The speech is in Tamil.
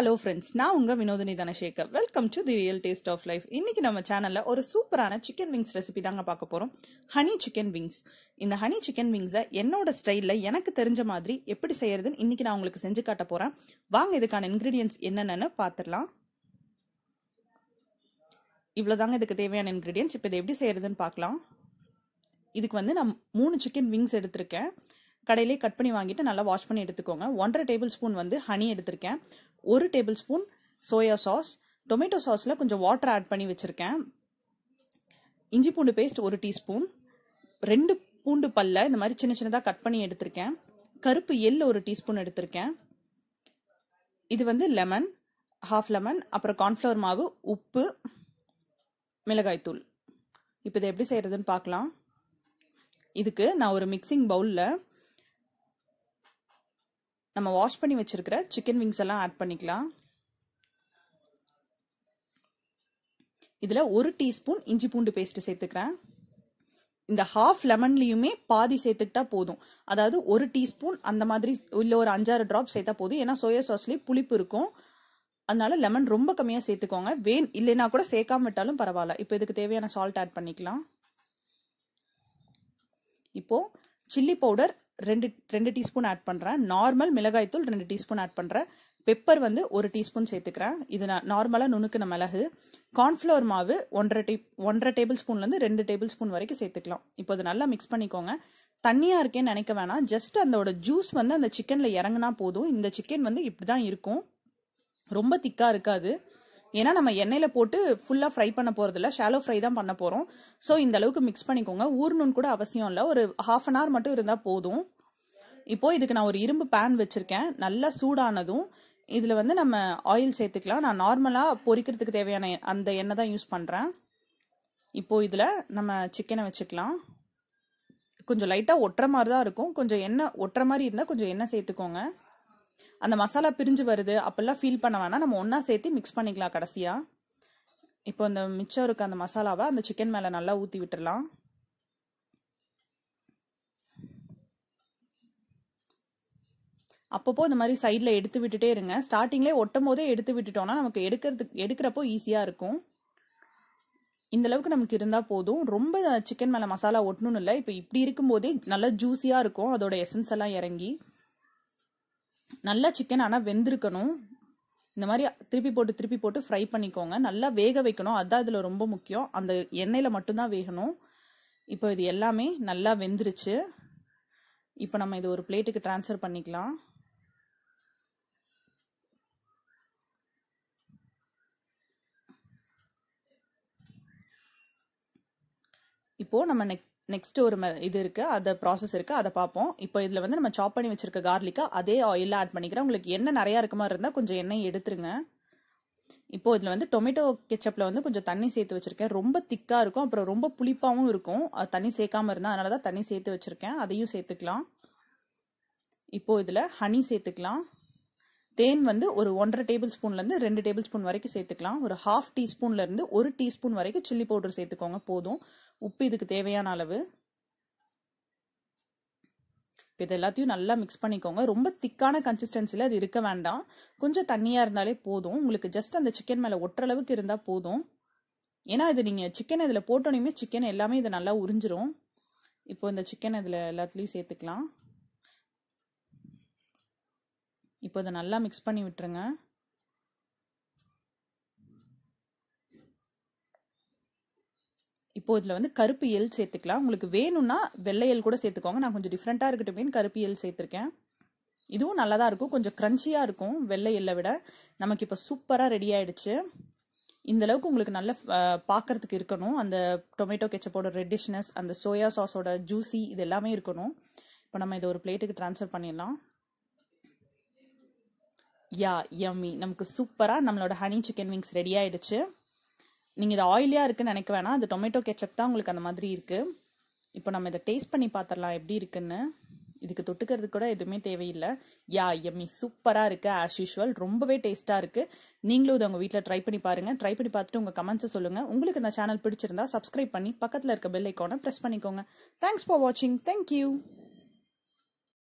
ஹலோ ஃப்ரெண்ட்ஸ் நான் உங்கள் Vinodhini Dhanasekar welcome to the real taste of life இன்றைக்கி நம்ம சேனலில் ஒரு சூப்பரான சிக்கன் விங்ஸ் ரெசிபி தாங்க பார்க்க போகிறோம் ஹனி சிக்கன் விங்ஸ் இந்த ஹனி சிக்கன் விங்ஸை என்னோட ஸ்டைலில் எனக்கு தெரிஞ்ச மாதிரி எப்படி செய்கிறதுன்னு இன்றைக்கி நான் உங்களுக்கு செஞ்சு காட்ட போகிறேன் வாங்க இதுக்கான இன்க்ரீடியன்ஸ் என்னென்னு பார்த்துடலாம் இவ்வளோதாங்க இதுக்கு தேவையான இன்க்ரீடியன்ஸ் இப்போ இதை எப்படி செய்கிறதுன்னு பார்க்கலாம் இதுக்கு வந்து நான் மூணு சிக்கன் விங்ஸ் எடுத்திருக்கேன் கடையிலே கட் பண்ணி வாங்கிட்டு நல்லா வாஷ் பண்ணி எடுத்துக்கோங்க ஒன்றரை டேபிள் ஸ்பூன் வந்து ஹனி எடுத்திருக்கேன் ஒரு tablespoon soya sauce tomato சாஸில் கொஞ்சம் வாட்டர் ஆட் பண்ணி வச்சுருக்கேன் இஞ்சி பூண்டு பேஸ்ட் ஒரு டீஸ்பூன் ரெண்டு பூண்டு பல்ல இந்த மாதிரி சின்ன சின்னதாக கட் பண்ணி எடுத்திருக்கேன் கருப்பு எள் ஒரு டீஸ்பூன் எடுத்திருக்கேன் இது வந்து லெமன் ஹாஃப் லெமன் அப்புறம் கார்ன்ஃப்ளவர் மாவு உப்பு மிளகாய்த்தூள் இப்போ இதை எப்படி செய்கிறதுன்னு பார்க்கலாம் இதுக்கு நான் ஒரு மிக்சிங் பவுலில் நம்ம வாஷ் பண்ணி வச்சிருக்கிற சிக்கன் விங்ஸ் எல்லாம் ஆட் பண்ணிக்கலாம் இதில் ஒரு டீஸ்பூன் இஞ்சி பூண்டு பேஸ்ட்டு சேர்த்துக்கிறேன் இந்த ஹாஃப் லெமன்லையுமே பாதி சேர்த்துக்கிட்டா போதும் அதாவது ஒரு டீஸ்பூன் அந்த மாதிரி இல்லை ஒரு அஞ்சாறு ட்ராப் சேர்த்தா போதும் ஏன்னா சோயா சாஸ்லேயே புளிப்பு இருக்கும் அதனால லெமன் ரொம்ப கம்மியாக சேர்த்துக்கோங்க வேன் இல்லைனா கூட சேர்க்காம விட்டாலும் பரவாயில்ல இப்போ இதுக்கு தேவையான சால்ட் ஆட் பண்ணிக்கலாம் இப்போது சில்லி பவுடர் ரெண்டு ரெண்டு டீஸ்பூன் ஆட் பண்ணுறேன் நார்மல் மிளகாய்த்தூள் ரெண்டு டீஸ்பூன் ஆட் பண்ணுறேன் பெப்பர் வந்து ஒரு டீஸ்பூன் சேர்த்துக்கிறேன் இது நான் நார்மலாக நுணுக்கின மிளகு கார்ன்ஃப்ளவர் மாவு ஒன்றரை டீ ஒன்றரை டேபிள் ஸ்பூன்லேருந்து ரெண்டு டேபிள் ஸ்பூன் வரைக்கும் சேர்த்துக்கலாம் இப்போ அது நல்லா மிக்ஸ் பண்ணிக்கோங்க தண்ணியாக இருக்கேன்னு நினைக்க வேணாம் ஜஸ்ட் அதோட ஜூஸ் வந்து அந்த சிக்கனில் இறங்கினா போதும் இந்த சிக்கன் வந்து இப்படி தான் இருக்கும் ரொம்ப திக்காக இருக்காது ஏன்னா நம்ம எண்ணெயில் போட்டு ஃபுல்லாக ஃப்ரை பண்ண போகிறதில்ல ஷாலோ ஃப்ரை தான் பண்ண போகிறோம் ஸோ இந்த அளவுக்கு மிக்ஸ் பண்ணிக்கோங்க ஊர்ணுன்னு கூட அவசியம் இல்லை ஒரு ஹாஃப் அன் ஹவர் மட்டும் இருந்தால் போதும் இப்போது இதுக்கு நான் ஒரு இரும்பு பேன் வச்சுருக்கேன் நல்லா சூடானதும் இதில் வந்து நம்ம ஆயில் சேர்த்துக்கலாம் நான் நார்மலாக பொரிக்கிறதுக்கு தேவையான அந்த எண்ணெய் தான் யூஸ் பண்ணுறேன் இப்போது இதில் நம்ம சிக்கனை வச்சுக்கலாம் கொஞ்சம் லைட்டாக ஒட்டுற மாதிரி தான் இருக்கும் கொஞ்சம் எண்ணெய் ஒட்டுற மாதிரி இருந்தால் கொஞ்சம் எண்ணெய் சேர்த்துக்கோங்க அந்த மசாலா பிரிஞ்சு வருது அப்போல்லாம் ஃபீல் பண்ண வேணாம் நம்ம ஒன்றா சேர்த்து மிக்ஸ் பண்ணிக்கலாம் கடைசியாக இப்போ இந்த மிச்சம் இருக்க அந்த மசாலாவை அந்த சிக்கன் மேலே நல்லா ஊற்றி விட்டுடலாம் அப்பப்போ இந்த மாதிரி சைடில் எடுத்து விட்டுட்டே இருங்க ஸ்டார்டிங்லேயே ஒட்டும் போதே எடுத்து விட்டுட்டோம்னா நமக்கு எடுக்கிறதுக்கு எடுக்கிறப்போ ஈஸியாக இருக்கும் இந்தளவுக்கு நமக்கு இருந்தால் போதும் ரொம்ப சிக்கன் மேலே மசாலா ஒட்டணும்னு இல்லை இப்போ இப்படி இருக்கும்போதே நல்லா ஜூஸியாக இருக்கும் அதோட எசன்ஸ் எல்லாம் இறங்கி நல்லா சிக்கன் ஆனால் வெந்திருக்கணும் இந்த மாதிரி திருப்பி போட்டு திருப்பி போட்டு ஃப்ரை பண்ணிக்கோங்க நல்லா வேக வைக்கணும் அதுதான் இதில் ரொம்ப முக்கியம் அந்த எண்ணெயில் மட்டும்தான் வேகணும் இப்போ இது எல்லாமே நல்லா வெந்துருச்சு இப்போ நம்ம இது ஒரு பிளேட்டுக்கு டிரான்ஸ்ஃபர் பண்ணிக்கலாம் இப்போது நம்ம நெக் நெக்ஸ்ட் ஒரு இது இருக்குது அதை ப்ராசஸ் இருக்குது அதை பார்ப்போம் இப்போ இதில் வந்து நம்ம சாப் பண்ணி வச்சுருக்க கார்லிக்கா அதே ஆயிலில் ஆட் பண்ணிக்கிறேன் உங்களுக்கு எண்ணெய் நிறையா இருக்க மாதிரி இருந்தால் கொஞ்சம் எண்ணெய் எடுத்துருங்க இப்போ இதில் வந்து டொமேட்டோ கெச்சப்ல வந்து கொஞ்சம் தண்ணி சேர்த்து வச்சுருக்கேன் ரொம்ப திக்காக இருக்கும் அப்புறம் ரொம்ப புளிப்பாகவும் இருக்கும் தண்ணி சேர்க்காம இருந்தால் அதனாலதான் தான் தண்ணி சேர்த்து வச்சுருக்கேன் அதையும் சேர்த்துக்கலாம் இப்போ இதில் ஹனி சேர்த்துக்கலாம் தேன் வந்து ஒரு ஒன்றரை டேபிள் ஸ்பூன்லேருந்து ரெண்டு டேபிள் ஸ்பூன் வரைக்கும் சேர்த்துக்கலாம் ஒரு ஹாஃப் இருந்து ஒரு டீஸ்பூன் வரைக்கும் சில்லி பவுடர் சேர்த்துக்கோங்க போதும் உப்பு இதுக்கு தேவையான அளவு இது எல்லாத்தையும் நல்லா மிக்ஸ் பண்ணிக்கோங்க ரொம்ப திக்கான கன்சிஸ்டன்சியில் அது இருக்க வேண்டாம் கொஞ்சம் தண்ணியாக இருந்தாலே போதும் உங்களுக்கு ஜஸ்ட் அந்த சிக்கன் மேலே ஒட்டுற அளவுக்கு இருந்தால் போதும் ஏன்னா இது நீங்கள் சிக்கன் இதில் போட்டோனையுமே சிக்கன் எல்லாமே இது நல்லா உறிஞ்சிரும் இப்போ இந்த சிக்கன் இதில் எல்லாத்துலேயும் சேர்த்துக்கலாம் இப்போ இதை நல்லா மிக்ஸ் பண்ணி விட்டுருங்க இப்போ இதில் வந்து கருப்பு எல் சேர்த்துக்கலாம் உங்களுக்கு வேணும்னா வெள்ளை எல் கூட சேர்த்துக்கோங்க நான் கொஞ்சம் டிஃப்ரெண்ட்டாக இருக்கட்டும் கருப்பு எல் சேர்த்துருக்கேன் இதுவும் நல்லா தான் இருக்கும் கொஞ்சம் க்ரன்ச்சியாக இருக்கும் வெள்ளை எல்லை விட நமக்கு இப்போ சூப்பராக ரெடி ஆகிடுச்சு இந்தளவுக்கு உங்களுக்கு நல்ல பார்க்கறதுக்கு இருக்கணும் அந்த டொமேட்டோ கெச்சப்போட ரெட்டிஷ்னஸ் அந்த சோயா சாஸோட ஜூசி இது எல்லாமே இருக்கணும் இப்போ நம்ம இதை ஒரு பிளேட்டுக்கு ட்ரான்ஸ்ஃபர் பண்ணிடலாம் யா யம்மி நமக்கு சூப்பராக நம்மளோட ஹனி சிக்கன் விங்ஸ் ரெடி ஆகிடுச்சு நீங்கள் இது ஆயிலியாக இருக்குன்னு நினைக்க வேணாம் அது டொமேட்டோ கெச்சப் தான் உங்களுக்கு அந்த மாதிரி இருக்குது இப்போ நம்ம இதை டேஸ்ட் பண்ணி பார்த்துடலாம் எப்படி இருக்குன்னு இதுக்கு தொட்டுக்கிறதுக்கு கூட எதுவுமே தேவையில்லை யா எம்மி சூப்பராக இருக்குது ஆஸ் யூஷுவல் ரொம்பவே டேஸ்ட்டாக இருக்குது நீங்களும் இதை உங்கள் வீட்டில் ட்ரை பண்ணி பாருங்கள் ட்ரை பண்ணி பார்த்துட்டு உங்கள் கமெண்ட்ஸை சொல்லுங்கள் உங்களுக்கு இந்த சேனல் பிடிச்சிருந்தா சப்ஸ்கிரைப் பண்ணி பக்கத்தில் இருக்க பெல் ஐக்கோனை ப்ரெஸ் பண்ணிக்கோங்க தேங்க்ஸ் ஃபார் வாட்சிங் தேங்க்யூ